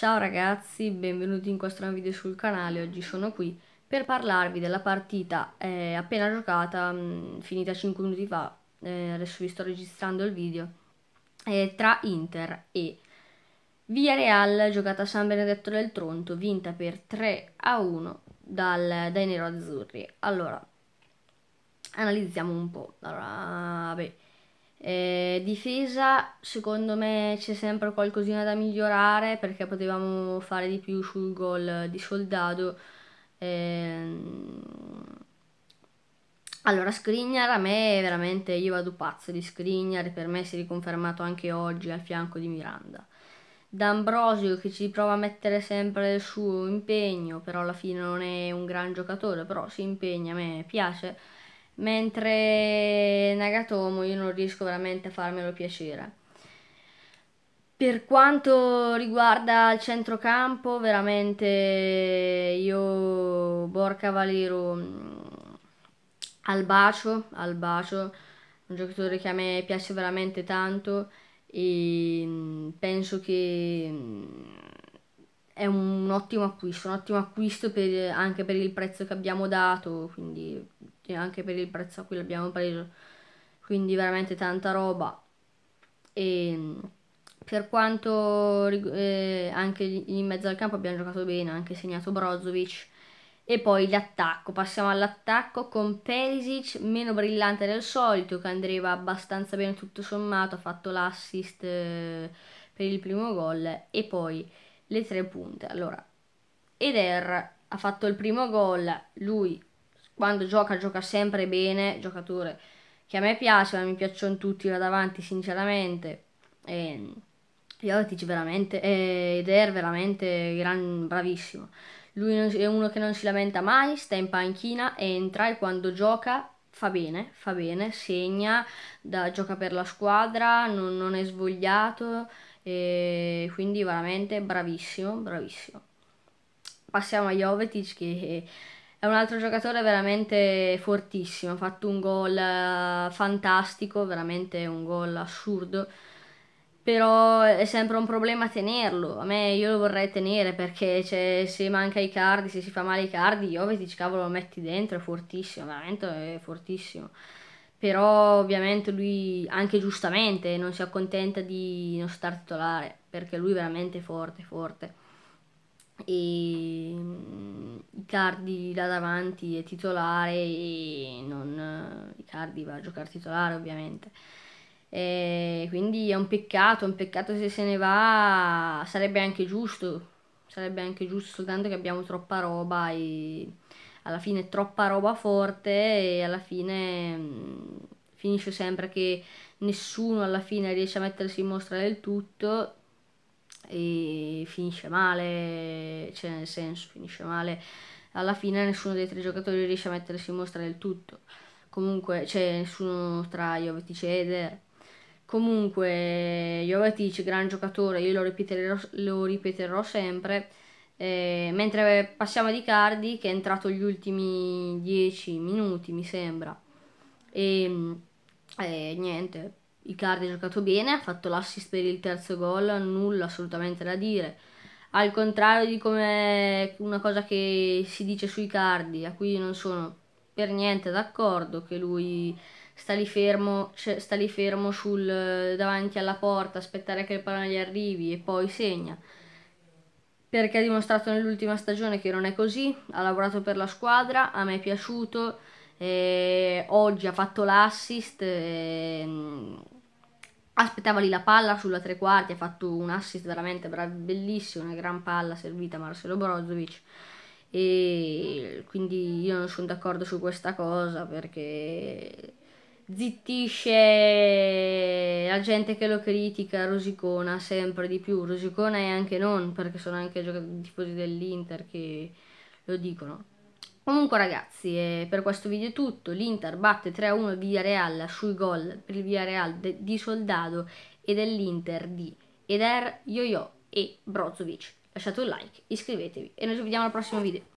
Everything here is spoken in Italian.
Ciao ragazzi, benvenuti in questo nuovo video sul canale, oggi sono qui per parlarvi della partita eh, appena giocata, mh, mm, finita 5 minuti fa, eh, adesso vi sto registrando il video, eh, tra Inter e Via Real giocata a San Benedetto del Tronto, vinta per 3 a 1 dal, dai Azzurri. Allora, analizziamo un po'. Allora, beh, eh, difesa, secondo me c'è sempre qualcosina da migliorare perché potevamo fare di più sul gol di Soldado. Eh, allora, Skriniar a me veramente io vado pazzo di Skriniar, per me si è riconfermato anche oggi al fianco di Miranda. D'Ambrosio che ci prova a mettere sempre il suo impegno, però alla fine non è un gran giocatore, però si impegna, a me piace mentre ragatomo io non riesco veramente a farmelo piacere. Per quanto riguarda il centrocampo, veramente io Borca Valero mm, al bacio, al bacio, un giocatore che a me piace veramente tanto e mm, penso che mm, è un ottimo acquisto, un ottimo acquisto per, anche per il prezzo che abbiamo dato, quindi anche per il prezzo a cui l'abbiamo preso quindi veramente tanta roba. E ehm, per quanto eh, anche in mezzo al campo abbiamo giocato bene, anche segnato Brozovic. E poi l'attacco, passiamo all'attacco con Perisic, meno brillante del solito, che andreva abbastanza bene tutto sommato, ha fatto l'assist eh, per il primo gol e poi le tre punte. Allora, Eder ha fatto il primo gol, lui quando gioca gioca sempre bene, giocatore che a me piacciono, mi piacciono tutti là davanti sinceramente. E Jovetic veramente, eh, ed è veramente gran, bravissimo. Lui è uno che non si lamenta mai, sta in panchina, entra e quando gioca fa bene, fa bene, segna, da, gioca per la squadra, non, non è svogliato, eh, quindi veramente bravissimo, bravissimo. Passiamo a Jovetic che... Eh, è un altro giocatore veramente fortissimo, ha fatto un gol eh, fantastico, veramente un gol assurdo. Però è sempre un problema tenerlo. A me io lo vorrei tenere perché cioè, se manca i cardi, se si fa male i cardi, Jovetic cavolo lo metti dentro, è fortissimo, veramente è fortissimo però ovviamente lui anche giustamente non si accontenta di non star titolare perché lui è veramente forte forte e mm, Icardi là davanti è titolare e non eh, Icardi va a giocare titolare ovviamente e quindi è un peccato, un peccato se se ne va sarebbe anche giusto sarebbe anche giusto soltanto che abbiamo troppa roba e alla fine troppa roba forte e alla fine mh, mm, finisce sempre che nessuno alla fine riesce a mettersi in mostra del tutto e finisce male, cioè nel senso finisce male, alla fine nessuno dei tre giocatori riesce a mettersi in mostra del tutto, comunque c'è cioè, nessuno tra Jovetic e Eder. Comunque Jovetic, gran giocatore, io lo ripeterò, lo ripeterò sempre, eh, mentre passiamo ad Icardi che è entrato gli ultimi 10 minuti mi sembra e mm, eh, niente Icardi ha giocato bene, ha fatto l'assist per il terzo gol, nulla assolutamente da dire. Al contrario di come una cosa che si dice su Icardi, a cui non sono per niente d'accordo, che lui sta lì fermo, cioè, sta lì fermo sul, davanti alla porta, aspettare che il pallone gli arrivi e poi segna. Perché ha dimostrato nell'ultima stagione che non è così, ha lavorato per la squadra, a me è piaciuto, oggi ha fatto l'assist. E aspettava lì la palla sulla tre quarti, ha fatto un assist veramente bellissimo, una gran palla servita a Marcelo Brozovic e quindi io non sono d'accordo su questa cosa perché zittisce la gente che lo critica, rosicona sempre di più, rosicona e anche non perché sono anche i tifosi dell'Inter che lo dicono. Comunque ragazzi, eh, per questo video è tutto, l'Inter batte 3-1 il Villarreal sui gol per il Villarreal di Soldado e dell'Inter di Eder, Yo-Yo e Brozovic. Lasciate un like, iscrivetevi e noi ci vediamo al prossimo video.